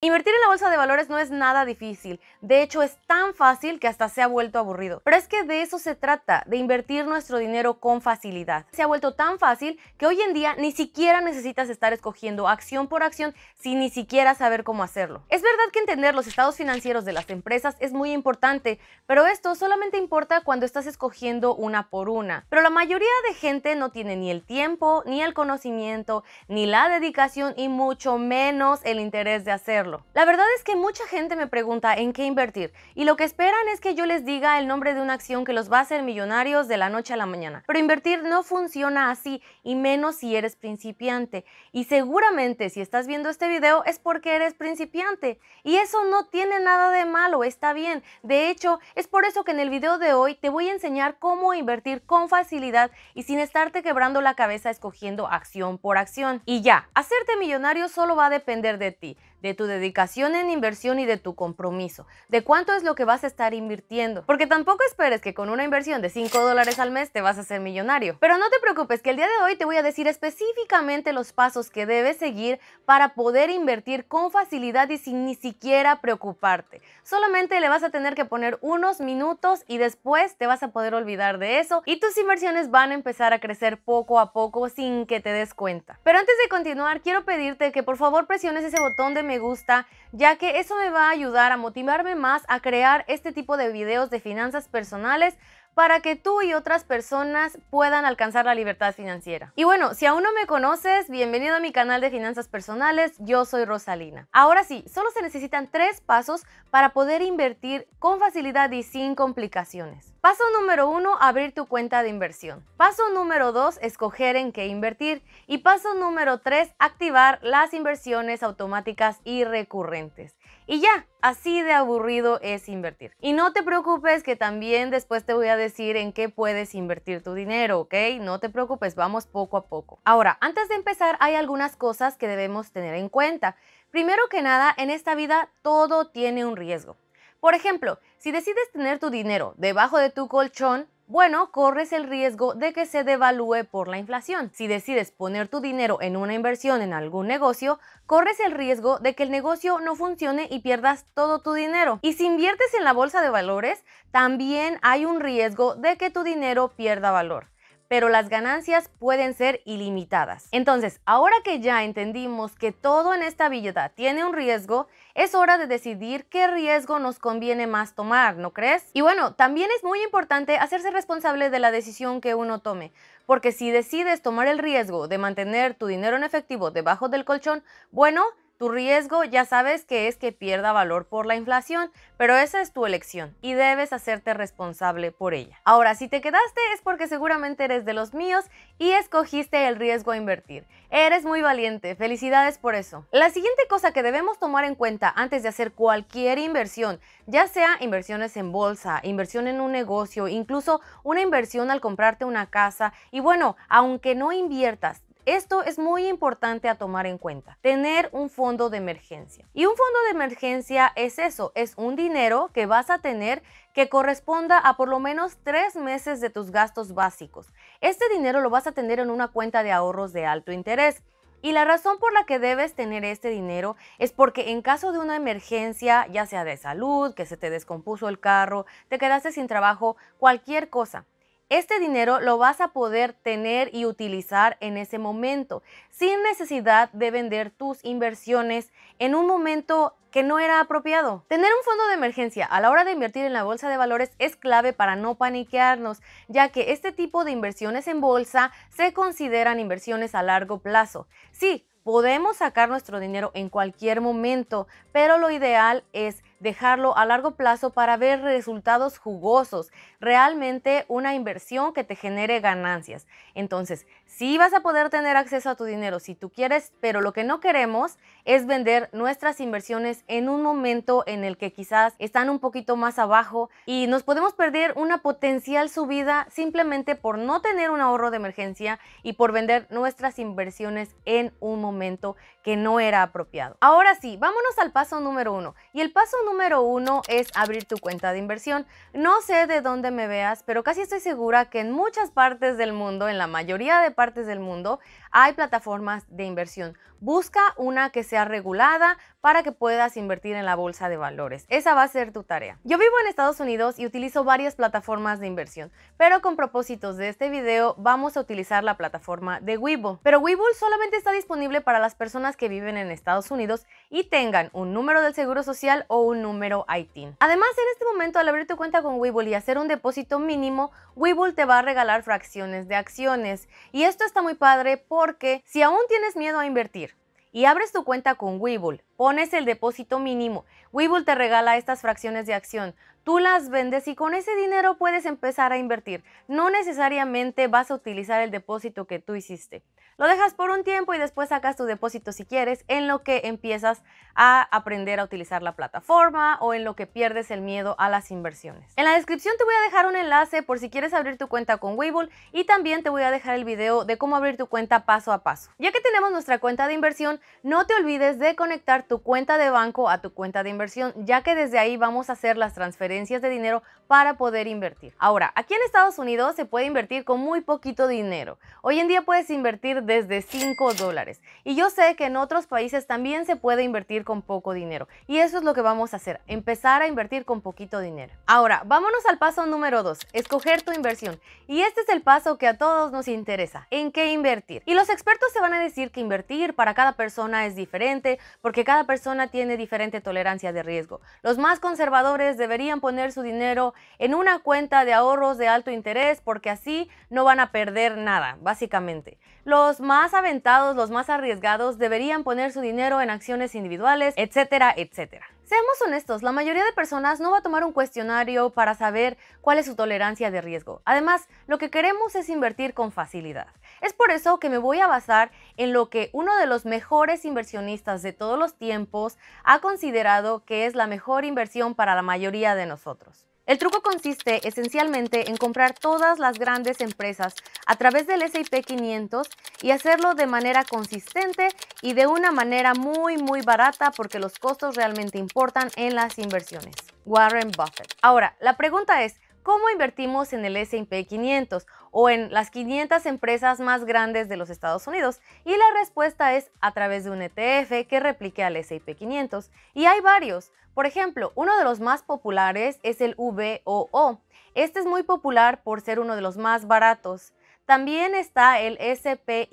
Invertir en la bolsa de valores no es nada difícil, de hecho es tan fácil que hasta se ha vuelto aburrido. Pero es que de eso se trata, de invertir nuestro dinero con facilidad. Se ha vuelto tan fácil que hoy en día ni siquiera necesitas estar escogiendo acción por acción sin ni siquiera saber cómo hacerlo. Es verdad que entender los estados financieros de las empresas es muy importante, pero esto solamente importa cuando estás escogiendo una por una. Pero la mayoría de gente no tiene ni el tiempo, ni el conocimiento, ni la dedicación y mucho menos el interés de hacerlo. La verdad es que mucha gente me pregunta en qué invertir y lo que esperan es que yo les diga el nombre de una acción que los va a hacer millonarios de la noche a la mañana. Pero invertir no funciona así y menos si eres principiante. Y seguramente si estás viendo este video es porque eres principiante y eso no tiene nada de malo, está bien. De hecho, es por eso que en el video de hoy te voy a enseñar cómo invertir con facilidad y sin estarte quebrando la cabeza escogiendo acción por acción. Y ya, hacerte millonario solo va a depender de ti de tu dedicación en inversión y de tu compromiso, de cuánto es lo que vas a estar invirtiendo. Porque tampoco esperes que con una inversión de 5 dólares al mes te vas a ser millonario. Pero no te preocupes que el día de hoy te voy a decir específicamente los pasos que debes seguir para poder invertir con facilidad y sin ni siquiera preocuparte. Solamente le vas a tener que poner unos minutos y después te vas a poder olvidar de eso y tus inversiones van a empezar a crecer poco a poco sin que te des cuenta. Pero antes de continuar, quiero pedirte que por favor presiones ese botón de me gusta, ya que eso me va a ayudar a motivarme más a crear este tipo de videos de finanzas personales para que tú y otras personas puedan alcanzar la libertad financiera. Y bueno, si aún no me conoces, bienvenido a mi canal de finanzas personales, yo soy Rosalina. Ahora sí, solo se necesitan tres pasos para poder invertir con facilidad y sin complicaciones. Paso número uno, abrir tu cuenta de inversión. Paso número dos, escoger en qué invertir. Y paso número tres, activar las inversiones automáticas y recurrentes. Y ya, así de aburrido es invertir. Y no te preocupes que también después te voy a decir en qué puedes invertir tu dinero, ¿ok? No te preocupes, vamos poco a poco. Ahora, antes de empezar hay algunas cosas que debemos tener en cuenta. Primero que nada, en esta vida todo tiene un riesgo. Por ejemplo, si decides tener tu dinero debajo de tu colchón, bueno, corres el riesgo de que se devalúe por la inflación. Si decides poner tu dinero en una inversión en algún negocio, corres el riesgo de que el negocio no funcione y pierdas todo tu dinero. Y si inviertes en la bolsa de valores, también hay un riesgo de que tu dinero pierda valor pero las ganancias pueden ser ilimitadas. Entonces, ahora que ya entendimos que todo en esta billeta tiene un riesgo, es hora de decidir qué riesgo nos conviene más tomar, ¿no crees? Y bueno, también es muy importante hacerse responsable de la decisión que uno tome, porque si decides tomar el riesgo de mantener tu dinero en efectivo debajo del colchón, bueno, tu riesgo ya sabes que es que pierda valor por la inflación, pero esa es tu elección y debes hacerte responsable por ella. Ahora, si te quedaste es porque seguramente eres de los míos y escogiste el riesgo a invertir. Eres muy valiente, felicidades por eso. La siguiente cosa que debemos tomar en cuenta antes de hacer cualquier inversión, ya sea inversiones en bolsa, inversión en un negocio, incluso una inversión al comprarte una casa, y bueno, aunque no inviertas, esto es muy importante a tomar en cuenta, tener un fondo de emergencia. Y un fondo de emergencia es eso, es un dinero que vas a tener que corresponda a por lo menos tres meses de tus gastos básicos. Este dinero lo vas a tener en una cuenta de ahorros de alto interés. Y la razón por la que debes tener este dinero es porque en caso de una emergencia, ya sea de salud, que se te descompuso el carro, te quedaste sin trabajo, cualquier cosa, este dinero lo vas a poder tener y utilizar en ese momento, sin necesidad de vender tus inversiones en un momento que no era apropiado. Tener un fondo de emergencia a la hora de invertir en la bolsa de valores es clave para no paniquearnos, ya que este tipo de inversiones en bolsa se consideran inversiones a largo plazo. Sí, podemos sacar nuestro dinero en cualquier momento, pero lo ideal es dejarlo a largo plazo para ver resultados jugosos, realmente una inversión que te genere ganancias. Entonces, Sí vas a poder tener acceso a tu dinero si tú quieres, pero lo que no queremos es vender nuestras inversiones en un momento en el que quizás están un poquito más abajo y nos podemos perder una potencial subida simplemente por no tener un ahorro de emergencia y por vender nuestras inversiones en un momento que no era apropiado. Ahora sí, vámonos al paso número uno. Y el paso número uno es abrir tu cuenta de inversión. No sé de dónde me veas, pero casi estoy segura que en muchas partes del mundo, en la mayoría de partes del mundo hay plataformas de inversión. Busca una que sea regulada para que puedas invertir en la bolsa de valores. Esa va a ser tu tarea. Yo vivo en Estados Unidos y utilizo varias plataformas de inversión, pero con propósitos de este video vamos a utilizar la plataforma de Webull. Pero Webull solamente está disponible para las personas que viven en Estados Unidos y tengan un número del Seguro Social o un número ITIN. Además, en este momento al abrir tu cuenta con Webull y hacer un depósito mínimo, Webull te va a regalar fracciones de acciones. Y esto está muy padre porque si aún tienes miedo a invertir y abres tu cuenta con Webull, pones el depósito mínimo, Webull te regala estas fracciones de acción, tú las vendes y con ese dinero puedes empezar a invertir. No necesariamente vas a utilizar el depósito que tú hiciste. Lo dejas por un tiempo y después sacas tu depósito si quieres, en lo que empiezas a aprender a utilizar la plataforma o en lo que pierdes el miedo a las inversiones. En la descripción te voy a dejar un enlace por si quieres abrir tu cuenta con Webull y también te voy a dejar el video de cómo abrir tu cuenta paso a paso. Ya que tenemos nuestra cuenta de inversión, no te olvides de conectar tu cuenta de banco a tu cuenta de inversión, ya que desde ahí vamos a hacer las transferencias de dinero para poder invertir. Ahora, aquí en Estados Unidos se puede invertir con muy poquito dinero. Hoy en día puedes invertir desde 5 dólares. Y yo sé que en otros países también se puede invertir con poco dinero. Y eso es lo que vamos a hacer, empezar a invertir con poquito dinero. Ahora, vámonos al paso número 2, escoger tu inversión. Y este es el paso que a todos nos interesa, en qué invertir. Y los expertos se van a decir que invertir para cada persona es diferente, porque cada persona tiene diferente tolerancia de riesgo. Los más conservadores deberían poner su dinero en una cuenta de ahorros de alto interés porque así no van a perder nada, básicamente. Los más aventados, los más arriesgados deberían poner su dinero en acciones individuales, etcétera, etcétera. Seamos honestos, la mayoría de personas no va a tomar un cuestionario para saber cuál es su tolerancia de riesgo. Además, lo que queremos es invertir con facilidad. Es por eso que me voy a basar en lo que uno de los mejores inversionistas de todos los tiempos ha considerado que es la mejor inversión para la mayoría de nosotros. El truco consiste esencialmente en comprar todas las grandes empresas a través del S&P 500 y hacerlo de manera consistente y de una manera muy muy barata porque los costos realmente importan en las inversiones. Warren Buffett. Ahora, la pregunta es, cómo invertimos en el SP 500 o en las 500 empresas más grandes de los Estados Unidos y la respuesta es a través de un ETF que replique al SP 500 y hay varios. Por ejemplo, uno de los más populares es el VOO. Este es muy popular por ser uno de los más baratos. También está el SPY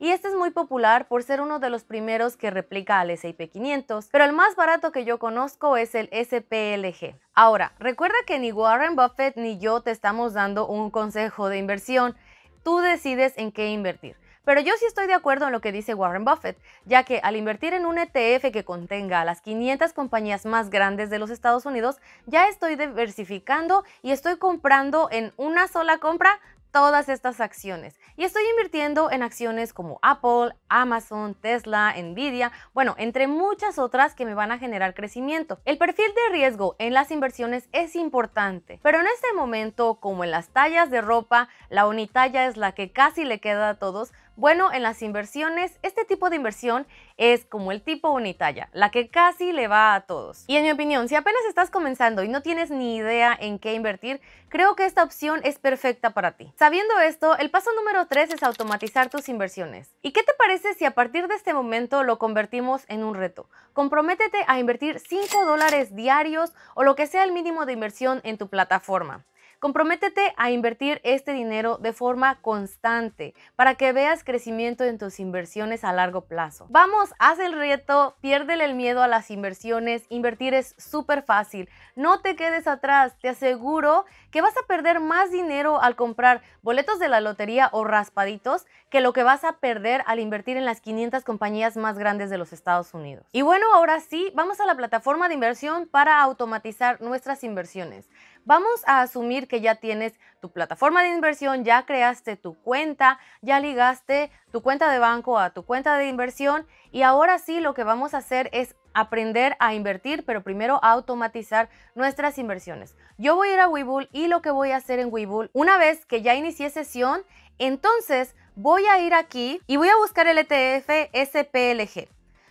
y este es muy popular por ser uno de los primeros que replica al S&P 500, pero el más barato que yo conozco es el SPLG. Ahora, recuerda que ni Warren Buffett ni yo te estamos dando un consejo de inversión, tú decides en qué invertir. Pero yo sí estoy de acuerdo en lo que dice Warren Buffett, ya que al invertir en un ETF que contenga a las 500 compañías más grandes de los Estados Unidos, ya estoy diversificando y estoy comprando en una sola compra todas estas acciones. Y estoy invirtiendo en acciones como Apple, Amazon, Tesla, Nvidia, bueno, entre muchas otras que me van a generar crecimiento. El perfil de riesgo en las inversiones es importante, pero en este momento, como en las tallas de ropa, la unitalla es la que casi le queda a todos, bueno, en las inversiones, este tipo de inversión es como el tipo unitalla, la que casi le va a todos. Y en mi opinión, si apenas estás comenzando y no tienes ni idea en qué invertir, creo que esta opción es perfecta para ti. Sabiendo esto, el paso número 3 es automatizar tus inversiones. ¿Y qué te parece si a partir de este momento lo convertimos en un reto? Comprométete a invertir 5 dólares diarios o lo que sea el mínimo de inversión en tu plataforma. Comprométete a invertir este dinero de forma constante para que veas crecimiento en tus inversiones a largo plazo. Vamos, haz el reto, piérdele el miedo a las inversiones, invertir es súper fácil, no te quedes atrás, te aseguro que vas a perder más dinero al comprar boletos de la lotería o raspaditos que lo que vas a perder al invertir en las 500 compañías más grandes de los Estados Unidos. Y bueno, ahora sí, vamos a la plataforma de inversión para automatizar nuestras inversiones. Vamos a asumir que ya tienes tu plataforma de inversión, ya creaste tu cuenta, ya ligaste tu cuenta de banco a tu cuenta de inversión y ahora sí lo que vamos a hacer es aprender a invertir, pero primero a automatizar nuestras inversiones. Yo voy a ir a Webull y lo que voy a hacer en Webull, una vez que ya inicié sesión, entonces voy a ir aquí y voy a buscar el ETF SPLG.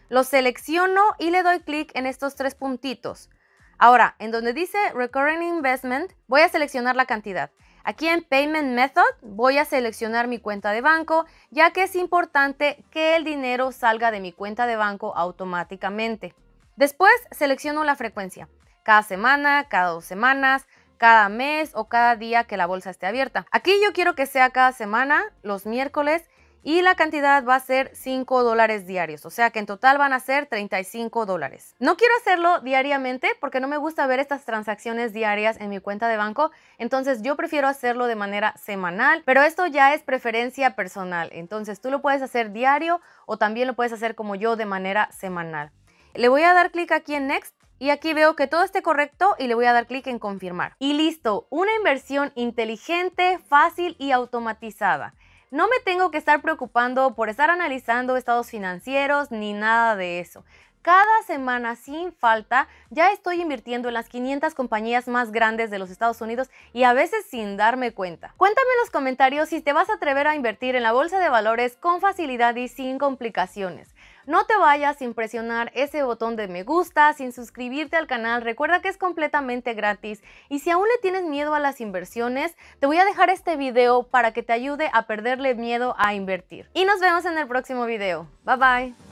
Lo selecciono y le doy clic en estos tres puntitos. Ahora, en donde dice Recurring Investment, voy a seleccionar la cantidad. Aquí en Payment Method voy a seleccionar mi cuenta de banco, ya que es importante que el dinero salga de mi cuenta de banco automáticamente. Después selecciono la frecuencia, cada semana, cada dos semanas, cada mes o cada día que la bolsa esté abierta. Aquí yo quiero que sea cada semana, los miércoles y la cantidad va a ser 5 dólares diarios, o sea que en total van a ser 35 dólares. No quiero hacerlo diariamente porque no me gusta ver estas transacciones diarias en mi cuenta de banco, entonces yo prefiero hacerlo de manera semanal, pero esto ya es preferencia personal, entonces tú lo puedes hacer diario o también lo puedes hacer como yo de manera semanal. Le voy a dar clic aquí en Next y aquí veo que todo esté correcto y le voy a dar clic en confirmar. Y listo, una inversión inteligente, fácil y automatizada. No me tengo que estar preocupando por estar analizando estados financieros ni nada de eso. Cada semana sin falta ya estoy invirtiendo en las 500 compañías más grandes de los Estados Unidos y a veces sin darme cuenta. Cuéntame en los comentarios si te vas a atrever a invertir en la bolsa de valores con facilidad y sin complicaciones. No te vayas sin presionar ese botón de me gusta, sin suscribirte al canal, recuerda que es completamente gratis y si aún le tienes miedo a las inversiones, te voy a dejar este video para que te ayude a perderle miedo a invertir. Y nos vemos en el próximo video. Bye bye.